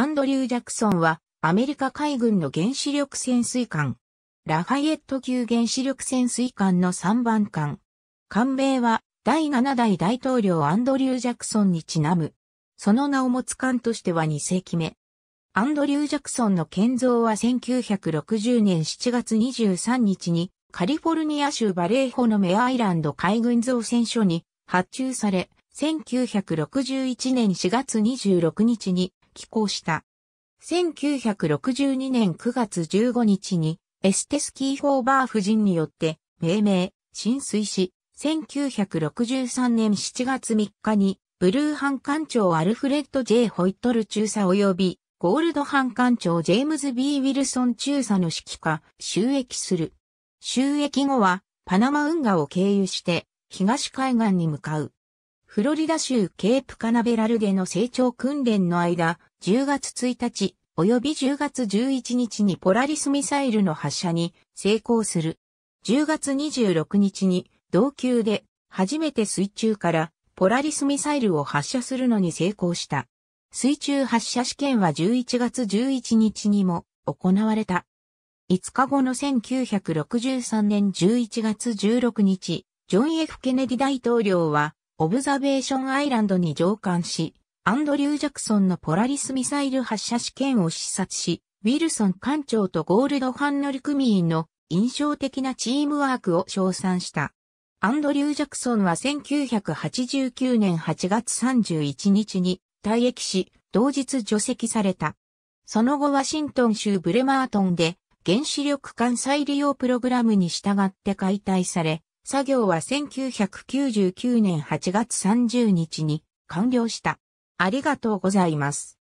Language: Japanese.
アンドリュー・ジャクソンは、アメリカ海軍の原子力潜水艦、ラファイエット級原子力潜水艦の3番艦。艦名は、第7代大統領アンドリュー・ジャクソンにちなむ。その名を持つ艦としては2世紀目。アンドリュー・ジャクソンの建造は1960年7月23日に、カリフォルニア州バレーホのメアイランド海軍造船所に発注され、1961年4月26日に寄港した。1962年9月15日にエステスキー・ホーバー夫人によって命名、浸水し、1963年7月3日にブルー班艦長アルフレッド・ J・ ホイットル中佐及びゴールド班艦長ジェームズ・ B・ ウィルソン中佐の指揮下、収益する。収益後はパナマ運河を経由して東海岸に向かう。フロリダ州ケープカナベラルでの成長訓練の間、10月1日及び10月11日にポラリスミサイルの発射に成功する。10月26日に同級で初めて水中からポラリスミサイルを発射するのに成功した。水中発射試験は11月11日にも行われた。5日後の1963年11月16日、ジョン・ F・ ケネディ大統領はオブザベーションアイランドに上艦し、アンドリュー・ジャクソンのポラリスミサイル発射試験を視察し、ウィルソン艦長とゴールドファン乗組員の印象的なチームワークを称賛した。アンドリュー・ジャクソンは1989年8月31日に退役し、同日除籍された。その後ワシントン州ブレマートンで原子力艦再利用プログラムに従って解体され、作業は1999年8月30日に完了した。ありがとうございます。